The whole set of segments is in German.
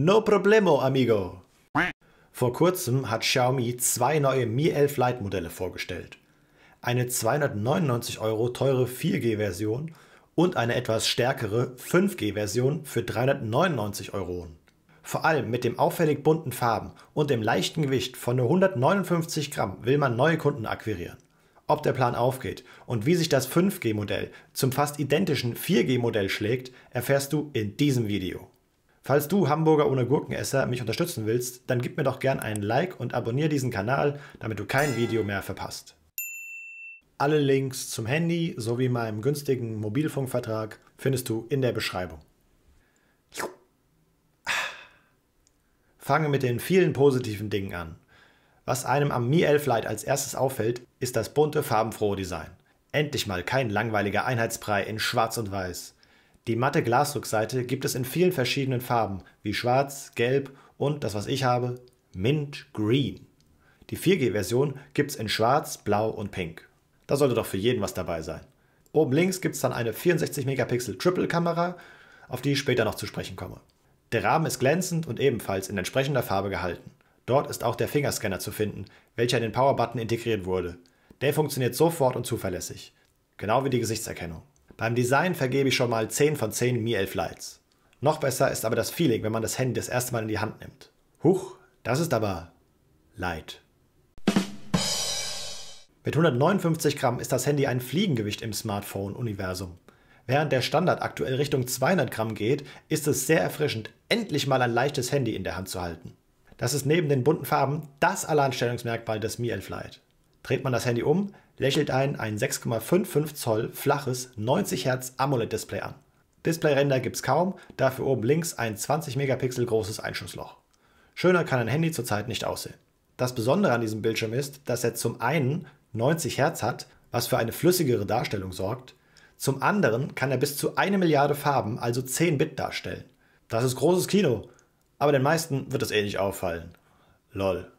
No problemo, amigo. Vor kurzem hat Xiaomi zwei neue Mi 11 Lite Modelle vorgestellt. Eine 299 Euro teure 4G-Version und eine etwas stärkere 5G-Version für 399 Euro. Vor allem mit dem auffällig bunten Farben und dem leichten Gewicht von nur 159 Gramm will man neue Kunden akquirieren. Ob der Plan aufgeht und wie sich das 5G-Modell zum fast identischen 4G-Modell schlägt, erfährst du in diesem Video. Falls du Hamburger ohne Gurkenesser mich unterstützen willst, dann gib mir doch gern ein Like und abonniere diesen Kanal, damit du kein Video mehr verpasst. Alle Links zum Handy sowie meinem günstigen Mobilfunkvertrag findest du in der Beschreibung. Fange mit den vielen positiven Dingen an. Was einem am Mi 11 Lite als erstes auffällt, ist das bunte, farbenfrohe Design. Endlich mal kein langweiliger Einheitsbrei in schwarz und weiß. Die matte Glasrückseite gibt es in vielen verschiedenen Farben wie schwarz, gelb und das was ich habe, mint green. Die 4G-Version gibt es in schwarz, blau und pink. Da sollte doch für jeden was dabei sein. Oben links gibt es dann eine 64 Megapixel Triple Kamera, auf die ich später noch zu sprechen komme. Der Rahmen ist glänzend und ebenfalls in entsprechender Farbe gehalten. Dort ist auch der Fingerscanner zu finden, welcher in den Power-Button integriert wurde. Der funktioniert sofort und zuverlässig, genau wie die Gesichtserkennung. Beim Design vergebe ich schon mal 10 von 10 Mi 11 Lights. Noch besser ist aber das Feeling, wenn man das Handy das erste Mal in die Hand nimmt. Huch, das ist aber light. Mit 159 Gramm ist das Handy ein Fliegengewicht im Smartphone-Universum. Während der Standard aktuell Richtung 200 Gramm geht, ist es sehr erfrischend, endlich mal ein leichtes Handy in der Hand zu halten. Das ist neben den bunten Farben das Alleinstellungsmerkmal des Mi 11 Lite dreht man das Handy um, lächelt einen ein 6,55 Zoll flaches 90 Hertz AMOLED-Display an. Displayränder gibt's kaum, dafür oben links ein 20 Megapixel großes Einschussloch. Schöner kann ein Handy zurzeit nicht aussehen. Das Besondere an diesem Bildschirm ist, dass er zum einen 90 Hertz hat, was für eine flüssigere Darstellung sorgt, zum anderen kann er bis zu eine Milliarde Farben, also 10 Bit darstellen. Das ist großes Kino, aber den meisten wird es eh nicht auffallen. Lol.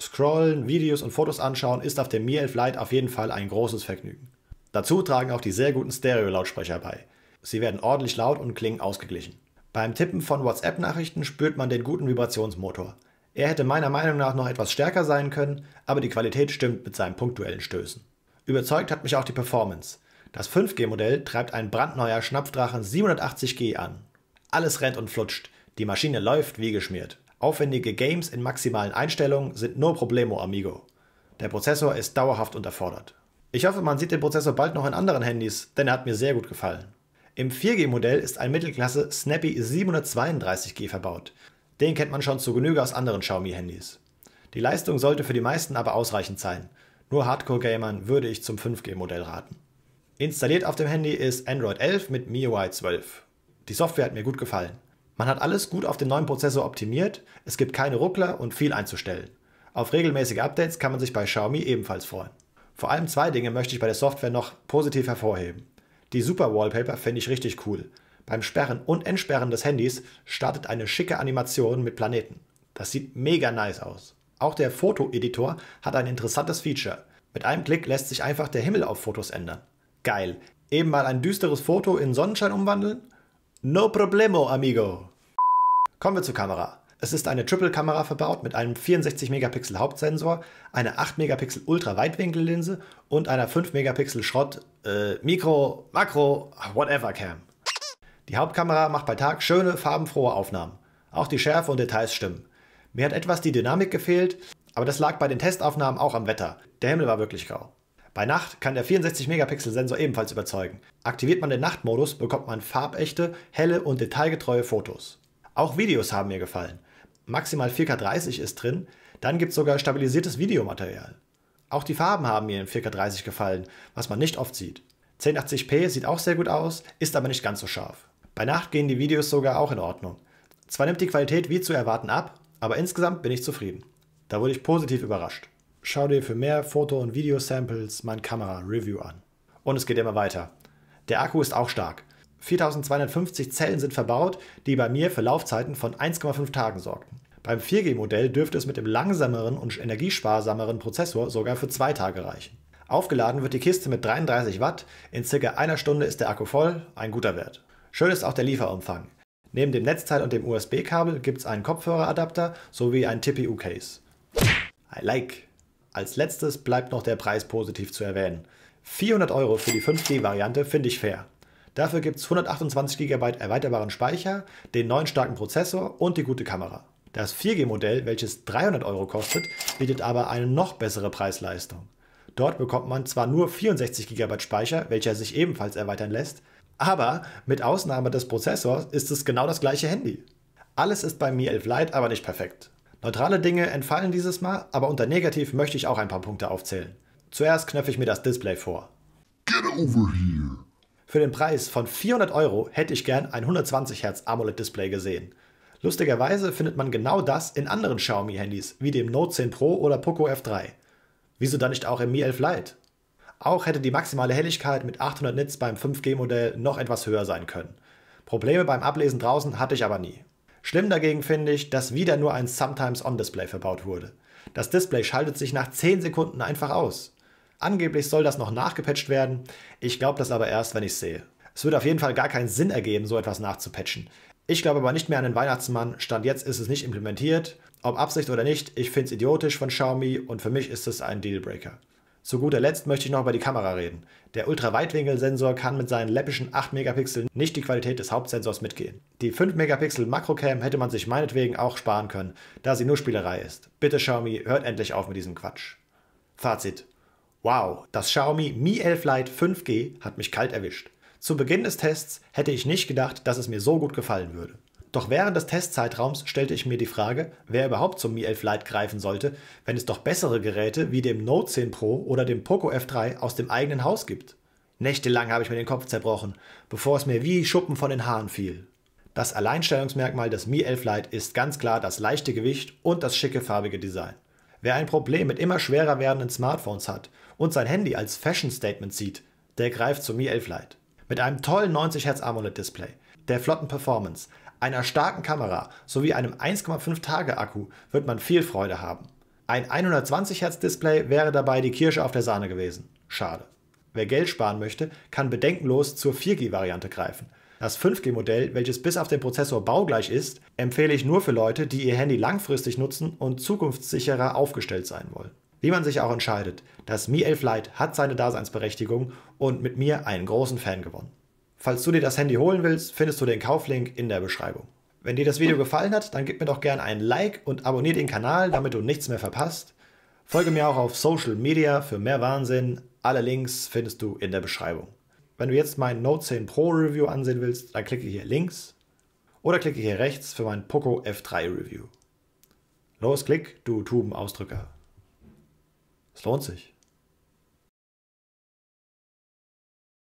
Scrollen, Videos und Fotos anschauen ist auf dem Mi 11 Lite auf jeden Fall ein großes Vergnügen. Dazu tragen auch die sehr guten Stereo-Lautsprecher bei. Sie werden ordentlich laut und klingen ausgeglichen. Beim Tippen von WhatsApp-Nachrichten spürt man den guten Vibrationsmotor. Er hätte meiner Meinung nach noch etwas stärker sein können, aber die Qualität stimmt mit seinen punktuellen Stößen. Überzeugt hat mich auch die Performance. Das 5G-Modell treibt ein brandneuer Schnapfdrachen 780G an. Alles rennt und flutscht, die Maschine läuft wie geschmiert. Aufwendige Games in maximalen Einstellungen sind no problemo, amigo. Der Prozessor ist dauerhaft unterfordert. Ich hoffe, man sieht den Prozessor bald noch in anderen Handys, denn er hat mir sehr gut gefallen. Im 4G-Modell ist ein Mittelklasse Snappy 732G verbaut. Den kennt man schon zu Genüge aus anderen Xiaomi-Handys. Die Leistung sollte für die meisten aber ausreichend sein. Nur Hardcore-Gamern würde ich zum 5G-Modell raten. Installiert auf dem Handy ist Android 11 mit MIUI 12. Die Software hat mir gut gefallen. Man hat alles gut auf den neuen Prozessor optimiert, es gibt keine Ruckler und viel einzustellen. Auf regelmäßige Updates kann man sich bei Xiaomi ebenfalls freuen. Vor allem zwei Dinge möchte ich bei der Software noch positiv hervorheben. Die Super Wallpaper finde ich richtig cool. Beim Sperren und Entsperren des Handys startet eine schicke Animation mit Planeten. Das sieht mega nice aus. Auch der Fotoeditor hat ein interessantes Feature. Mit einem Klick lässt sich einfach der Himmel auf Fotos ändern. Geil. Eben mal ein düsteres Foto in Sonnenschein umwandeln? No problemo, amigo. Kommen wir zur Kamera. Es ist eine Triple-Kamera verbaut mit einem 64-Megapixel-Hauptsensor, einer 8-Megapixel-Ultraweitwinkellinse ultra und einer 5-Megapixel-Schrott, äh, Mikro, Makro, whatever Cam. Die Hauptkamera macht bei Tag schöne, farbenfrohe Aufnahmen. Auch die Schärfe und Details stimmen. Mir hat etwas die Dynamik gefehlt, aber das lag bei den Testaufnahmen auch am Wetter. Der Himmel war wirklich grau. Bei Nacht kann der 64-Megapixel-Sensor ebenfalls überzeugen. Aktiviert man den Nachtmodus, bekommt man farbechte, helle und detailgetreue Fotos. Auch Videos haben mir gefallen. Maximal 4K30 ist drin, dann gibt's sogar stabilisiertes Videomaterial. Auch die Farben haben mir in 4K30 gefallen, was man nicht oft sieht. 1080p sieht auch sehr gut aus, ist aber nicht ganz so scharf. Bei Nacht gehen die Videos sogar auch in Ordnung. Zwar nimmt die Qualität wie zu erwarten ab, aber insgesamt bin ich zufrieden. Da wurde ich positiv überrascht schau dir für mehr Foto- und Video-Samples mein Kamera-Review an. Und es geht immer weiter. Der Akku ist auch stark. 4250 Zellen sind verbaut, die bei mir für Laufzeiten von 1,5 Tagen sorgten. Beim 4G-Modell dürfte es mit dem langsameren und energiesparsameren Prozessor sogar für zwei Tage reichen. Aufgeladen wird die Kiste mit 33 Watt, in circa einer Stunde ist der Akku voll, ein guter Wert. Schön ist auch der Lieferumfang. Neben dem Netzteil und dem USB-Kabel gibt es einen Kopfhöreradapter sowie ein TPU-Case. I like. Als letztes bleibt noch der Preis positiv zu erwähnen. 400 Euro für die 5G-Variante finde ich fair. Dafür gibt es 128 GB erweiterbaren Speicher, den neuen starken Prozessor und die gute Kamera. Das 4G-Modell, welches 300 Euro kostet, bietet aber eine noch bessere Preisleistung. Dort bekommt man zwar nur 64 GB Speicher, welcher sich ebenfalls erweitern lässt, aber mit Ausnahme des Prozessors ist es genau das gleiche Handy. Alles ist bei Mi 11 Lite aber nicht perfekt. Neutrale Dinge entfallen dieses Mal, aber unter negativ möchte ich auch ein paar Punkte aufzählen. Zuerst knöpfe ich mir das Display vor. Get over here! Für den Preis von 400 Euro hätte ich gern ein 120 Hz AMOLED Display gesehen. Lustigerweise findet man genau das in anderen Xiaomi-Handys, wie dem Note 10 Pro oder Poco F3. Wieso dann nicht auch im Mi 11 Lite? Auch hätte die maximale Helligkeit mit 800 Nits beim 5G-Modell noch etwas höher sein können. Probleme beim Ablesen draußen hatte ich aber nie. Schlimm dagegen finde ich, dass wieder nur ein Sometimes On Display verbaut wurde. Das Display schaltet sich nach 10 Sekunden einfach aus. Angeblich soll das noch nachgepatcht werden, ich glaube das aber erst, wenn ich sehe. Es würde auf jeden Fall gar keinen Sinn ergeben, so etwas nachzupatchen. Ich glaube aber nicht mehr an den Weihnachtsmann, Stand jetzt ist es nicht implementiert. Ob Absicht oder nicht, ich finde es idiotisch von Xiaomi und für mich ist es ein Dealbreaker. Zu guter Letzt möchte ich noch über die Kamera reden. Der Ultraweitwinkelsensor kann mit seinen läppischen 8 Megapixel nicht die Qualität des Hauptsensors mitgehen. Die 5 Megapixel Makrocam hätte man sich meinetwegen auch sparen können, da sie nur Spielerei ist. Bitte Xiaomi, hört endlich auf mit diesem Quatsch. Fazit. Wow, das Xiaomi Mi 11 Lite 5G hat mich kalt erwischt. Zu Beginn des Tests hätte ich nicht gedacht, dass es mir so gut gefallen würde. Doch während des Testzeitraums stellte ich mir die Frage, wer überhaupt zum Mi 11 Lite greifen sollte, wenn es doch bessere Geräte wie dem Note 10 Pro oder dem Poco F3 aus dem eigenen Haus gibt. Nächtelang habe ich mir den Kopf zerbrochen, bevor es mir wie Schuppen von den Haaren fiel. Das Alleinstellungsmerkmal des Mi 11 Lite ist ganz klar das leichte Gewicht und das schicke farbige Design. Wer ein Problem mit immer schwerer werdenden Smartphones hat und sein Handy als Fashion Statement sieht, der greift zu Mi 11 Lite. Mit einem tollen 90 Hz AMOLED Display, der flotten Performance, einer starken Kamera sowie einem 1,5 Tage Akku wird man viel Freude haben. Ein 120 Hz Display wäre dabei die Kirsche auf der Sahne gewesen. Schade. Wer Geld sparen möchte, kann bedenkenlos zur 4G-Variante greifen. Das 5G-Modell, welches bis auf den Prozessor baugleich ist, empfehle ich nur für Leute, die ihr Handy langfristig nutzen und zukunftssicherer aufgestellt sein wollen. Wie man sich auch entscheidet, das Mi 11 Lite hat seine Daseinsberechtigung und mit mir einen großen Fan gewonnen. Falls du dir das Handy holen willst, findest du den Kauflink in der Beschreibung. Wenn dir das Video gefallen hat, dann gib mir doch gerne ein Like und abonniere den Kanal, damit du nichts mehr verpasst. Folge mir auch auf Social Media für mehr Wahnsinn. Alle Links findest du in der Beschreibung. Wenn du jetzt mein Note 10 Pro Review ansehen willst, dann klicke hier links oder klicke hier rechts für mein Poco F3 Review. Los, klick, du Tubenausdrücker. Es lohnt sich.